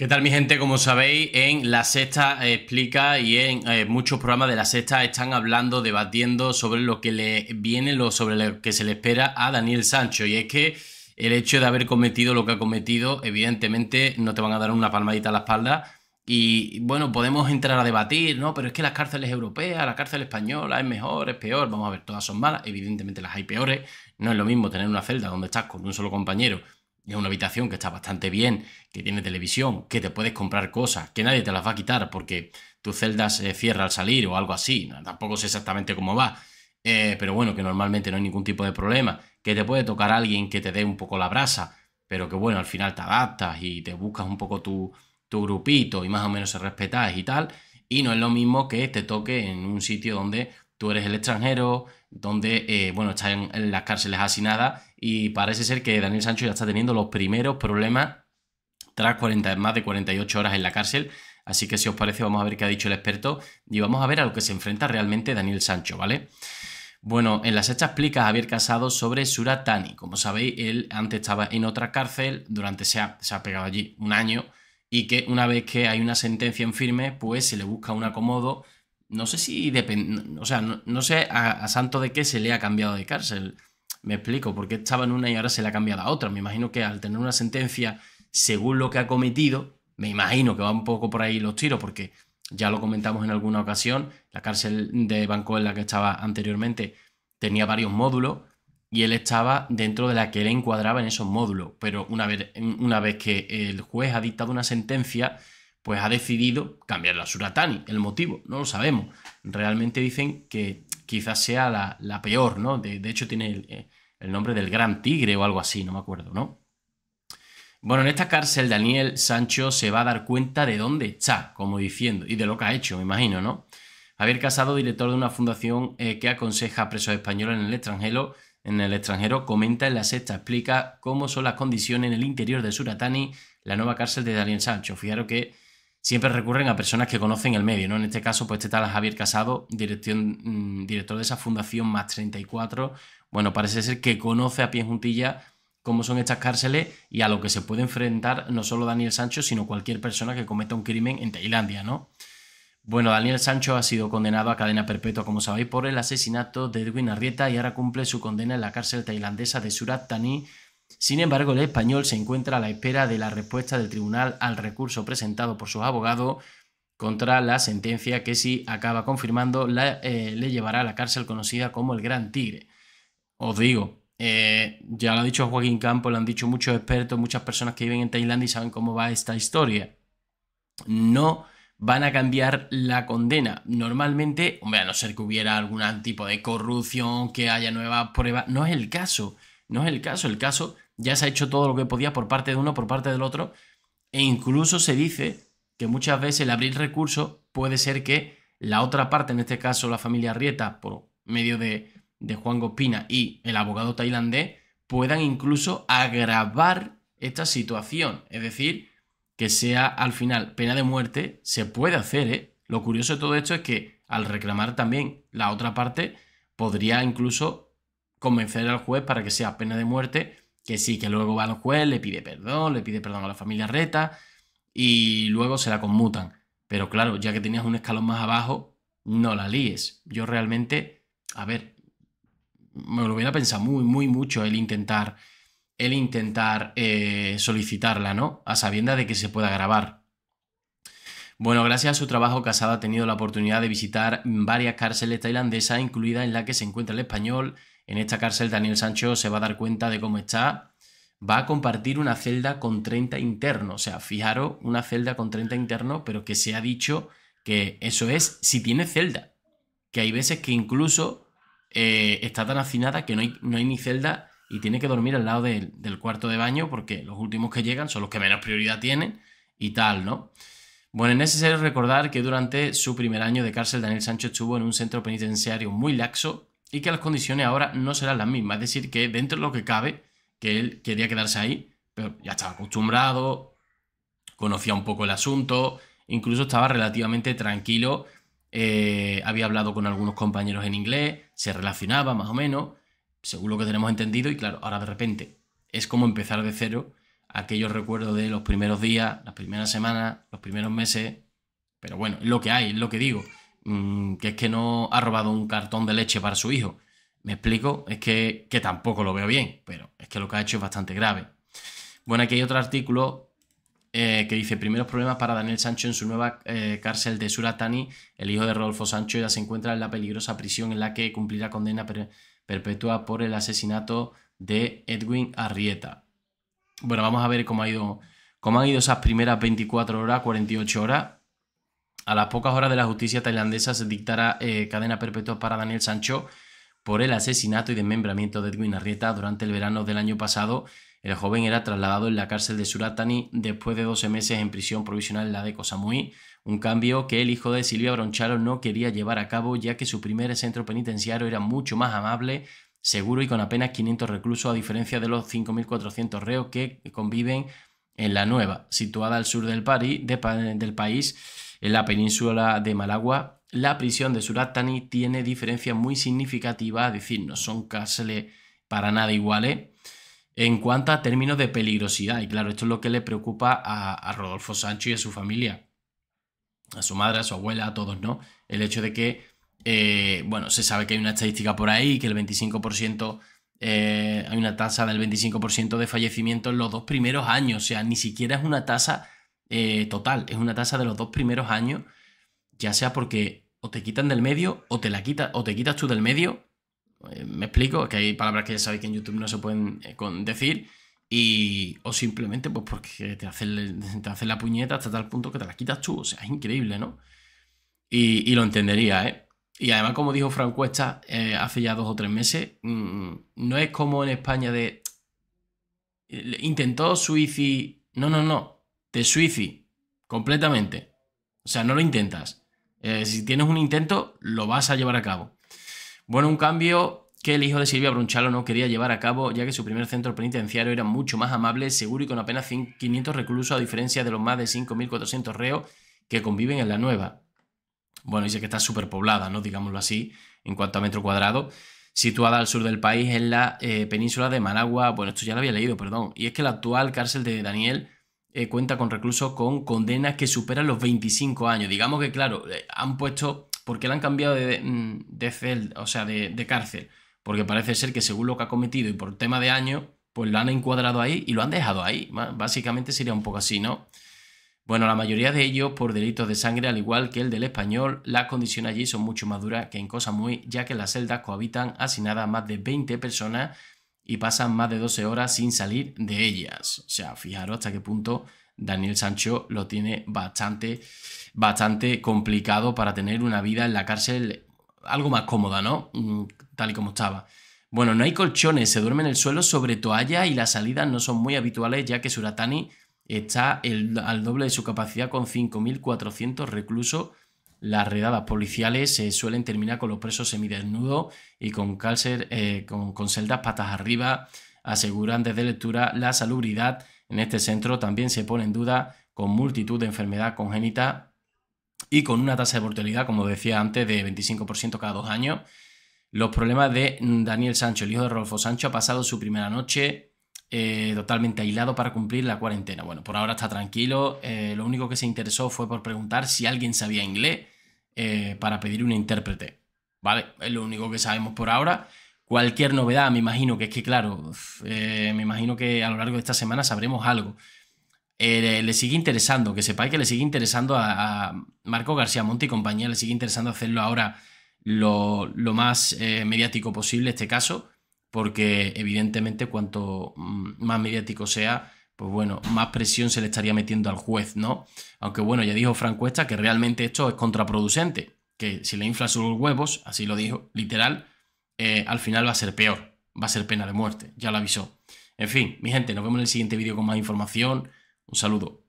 ¿Qué tal mi gente? Como sabéis, en La Sexta explica y en eh, muchos programas de La Sexta están hablando, debatiendo sobre lo que le viene, lo, sobre lo que se le espera a Daniel Sancho. Y es que el hecho de haber cometido lo que ha cometido, evidentemente no te van a dar una palmadita a la espalda. Y bueno, podemos entrar a debatir, ¿no? Pero es que las cárceles europeas, la cárcel española es mejor, es peor. Vamos a ver, todas son malas. Evidentemente las hay peores. No es lo mismo tener una celda donde estás con un solo compañero es una habitación que está bastante bien, que tiene televisión, que te puedes comprar cosas, que nadie te las va a quitar porque tu celda se eh, cierra al salir o algo así, tampoco sé exactamente cómo va, eh, pero bueno, que normalmente no hay ningún tipo de problema, que te puede tocar alguien que te dé un poco la brasa, pero que bueno, al final te adaptas y te buscas un poco tu, tu grupito y más o menos se respetas y tal, y no es lo mismo que te toque en un sitio donde tú eres el extranjero, donde eh, bueno, está en, las cárceles asinada y parece ser que Daniel Sancho ya está teniendo los primeros problemas tras 40, más de 48 horas en la cárcel. Así que si os parece vamos a ver qué ha dicho el experto y vamos a ver a lo que se enfrenta realmente Daniel Sancho, ¿vale? Bueno, en las hechas explica haber Casado sobre Suratani. Como sabéis, él antes estaba en otra cárcel, durante se ha pegado allí un año y que una vez que hay una sentencia en firme, pues se le busca un acomodo no sé si depende, o sea, no, sé a, santo de qué se le ha cambiado de cárcel. Me explico, porque estaba en una y ahora se le ha cambiado a otra. Me imagino que al tener una sentencia según lo que ha cometido, me imagino que va un poco por ahí los tiros, porque ya lo comentamos en alguna ocasión, la cárcel de Banco en la que estaba anteriormente tenía varios módulos y él estaba dentro de la que le encuadraba en esos módulos. Pero una vez, una vez que el juez ha dictado una sentencia, pues ha decidido cambiar la Suratani. El motivo, no lo sabemos. Realmente dicen que quizás sea la, peor, ¿no? De, hecho, tiene eh, el, nombre del Gran Tigre o algo así, no me acuerdo, ¿no? Bueno, en esta cárcel Daniel Sancho se va a dar cuenta de dónde está, como diciendo, y de lo que ha hecho, me imagino, ¿no? Javier Casado, director de una fundación eh, que aconseja a presos españoles en el extranjero, en el extranjero, comenta en la sexta, explica cómo son las condiciones en el interior de Suratani, la nueva cárcel de Daniel Sancho. Fijaros que siempre recurren a personas que conocen el medio, ¿no? En este caso, pues este tal Javier Casado, dirección, mm, director de esa fundación Más 34, bueno, parece ser que conoce a pie juntilla cómo son estas cárceles y a lo que se puede enfrentar no solo Daniel Sancho, sino cualquier persona que cometa un crimen en Tailandia, ¿no? Bueno, Daniel Sancho ha sido condenado a cadena perpetua, como sabéis, por el asesinato de Edwin Arrieta y ahora cumple su condena en la cárcel tailandesa de Surat Thani sin embargo, el español se encuentra a la espera de la respuesta del tribunal al recurso presentado por sus abogados contra la sentencia que si acaba confirmando eh, le llevará a la cárcel conocida como el Gran Tigre. Os digo, eh, ya lo ha dicho Joaquín Campo, lo han dicho muchos expertos, muchas personas que viven en Tailandia y saben cómo va esta historia. No van a cambiar la condena. Normalmente, a no ser que hubiera algún tipo de corrupción, que haya nuevas pruebas, no es el caso. No es el caso, el caso ya se ha hecho todo lo que podía por parte de uno, por parte del otro, e incluso se dice que muchas veces el abrir recursos puede ser que la otra parte, en este caso la familia Rieta, por medio de, de Juan Gospina y el abogado tailandés, puedan incluso agravar esta situación. Es decir, que sea al final pena de muerte, se puede hacer. ¿eh? Lo curioso de todo esto es que al reclamar también la otra parte, podría incluso convencer al juez para que sea pena de muerte, que sí, que luego va al juez, le pide perdón, le pide perdón a la familia reta y luego se la conmutan. Pero claro, ya que tenías un escalón más abajo, no la líes. Yo realmente, a ver, me lo hubiera pensado muy, muy mucho el intentar, el intentar eh, solicitarla, ¿no? A sabienda de que se pueda grabar. Bueno, gracias a su trabajo, Casado ha tenido la oportunidad de visitar varias cárceles tailandesas, incluida en la que se encuentra el español en esta cárcel Daniel Sancho se va a dar cuenta de cómo está. Va a compartir una celda con 30 internos. O sea, fijaros, una celda con 30 internos, pero que se ha dicho que eso es si tiene celda. Que hay veces que incluso eh, está tan hacinada que no hay, no hay, ni celda y tiene que dormir al lado del cuarto de baño porque los últimos que llegan son los que menos prioridad tienen y tal, ¿no? Bueno, es necesario recordar que durante su primer año de cárcel Daniel Sancho estuvo en un centro penitenciario muy laxo y que las condiciones ahora no serán las mismas. Es decir, que dentro de lo que cabe, que él quería quedarse ahí, pero ya estaba acostumbrado, conocía un poco el asunto, incluso estaba relativamente tranquilo, eh, había hablado con algunos compañeros en inglés, se relacionaba más o menos, según lo que tenemos entendido, y claro, ahora de repente es como empezar de cero aquellos recuerdos de los primeros días, las primeras semanas, los primeros meses, pero bueno, es lo que hay, es lo que digo. Mm, que es que no ha robado un cartón de leche para su hijo. Me explico, es que, tampoco lo veo bien, pero es que lo que ha hecho es bastante grave. Bueno, aquí hay otro artículo eh, que dice primeros problemas para Daniel Sancho en su nueva eh, cárcel de Suratani. El hijo de Rodolfo Sancho ya se encuentra en la peligrosa prisión en la que cumplirá condena perpetua por el asesinato de Edwin Arrieta. Bueno, vamos a ver cómo, ha ido, cómo han ido esas primeras 24 horas, 48 horas. A las pocas horas de la justicia tailandesa se dictará eh, cadena perpetua para Daniel Sancho por el asesinato y desmembramiento de Edwin Arrieta durante el verano del año pasado. El joven era trasladado en la cárcel de Suratani después de 12 meses en prisión provisional en la de Kosamui, un cambio que el hijo de Silvia Broncharo no quería llevar a cabo ya que su primer centro penitenciario era mucho más amable, seguro y con apenas 500 reclusos a diferencia de los 5.400 reos que conviven en La Nueva, situada al sur del, país, en la península de Malagua. La prisión de Suratani tiene diferencias muy significativas, es decir, no son cárceles para nada iguales en cuanto a términos de peligrosidad. Y claro, esto es lo que le preocupa a, Rodolfo Sancho y a su familia, a su madre, a su abuela, a todos, ¿no? El hecho de que, eh, bueno, se sabe que hay una estadística por ahí, que el 25% eh, hay una tasa del 25% de fallecimiento en los dos primeros años, o sea, ni siquiera es una tasa eh, total, es una tasa de los dos primeros años, ya sea porque o te quitan del medio o te la quitas o te quitas tú del medio. Eh, me explico, que hay palabras que ya sabéis que en YouTube no se pueden decir. Y, o simplemente pues porque te hacen, te la puñeta hasta tal punto que te la quitas tú. O sea, es increíble, ¿no? y lo entendería, ¿eh? Y además, como dijo Frank Cuesta eh, hace ya dos o tres meses, mm, no es como en España de. Eh, intentó suici...? No, no, no. Te suici completamente. O sea, no lo intentas. Eh, si tienes un intento, lo vas a llevar a cabo. Bueno, un cambio que el hijo de Silvia Brunchalo no quería llevar a cabo, ya que su primer centro penitenciario era mucho más amable, seguro y con apenas 500 reclusos, a diferencia de los más de 5.400 reos que conviven en la nueva bueno, dice que está súper poblada, ¿no? Digámoslo así, en cuanto a metro cuadrado, situada al sur del país en la eh, península de Managua. Bueno, esto ya lo había leído, perdón. Y es que la actual cárcel de Daniel eh, cuenta con reclusos con condenas que superan los 25 años. Digamos que, claro, eh, han puesto. porque la han cambiado mm, de, cel, o sea, de, de, cárcel? Porque parece ser que según lo que ha cometido y por tema de año, pues lo han encuadrado ahí y lo han dejado ahí. Básicamente sería un poco así, ¿no? Bueno, la mayoría de ellos por delitos de sangre, al igual que el del español, las condiciones allí son mucho más duras que en Cosa Muy, ya que las celdas cohabitan nada más de 20 personas y pasan más de 12 horas sin salir de ellas. O sea, fijaros hasta qué punto Daniel Sancho lo tiene bastante, bastante complicado para tener una vida en la cárcel algo más cómoda, ¿no? Mm, tal y como estaba. Bueno, no hay colchones, se duerme en el suelo sobre toalla y las salidas no son muy habituales ya que Suratani está al doble de su capacidad con 5.400 reclusos. Las redadas policiales se eh, suelen terminar con los presos semidesnudos y con, cáncer eh, con, celdas patas arriba. Aseguran desde lectura la salubridad. En este centro también se pone en duda con multitud de enfermedades congénitas y con una tasa de mortalidad, como decía antes, de 25% cada dos años. Los problemas de Daniel Sancho, el hijo de Rolfo Sancho, ha pasado su primera noche eh, totalmente aislado para cumplir la cuarentena. Bueno, por ahora está tranquilo. Eh, lo único que se interesó fue por preguntar si alguien sabía inglés eh, para pedir un intérprete. ¿Vale? Es lo único que sabemos por ahora. Cualquier novedad, me imagino que es que, claro, me imagino que a lo largo de esta semana sabremos algo. Le, sigue interesando, que sepáis que le sigue interesando a, Marco García Monti y compañía, le sigue interesando hacerlo ahora lo, lo más mediático posible este caso porque evidentemente cuanto más mediático sea, pues bueno, más presión se le estaría metiendo al juez, ¿no? Aunque bueno, ya dijo Frank Cuesta que realmente esto es contraproducente, que si le infla sus huevos, así lo dijo, literal, eh, al final va a ser peor, va a ser pena de muerte, ya lo avisó. En fin, mi gente, nos vemos en el siguiente vídeo con más información. Un saludo.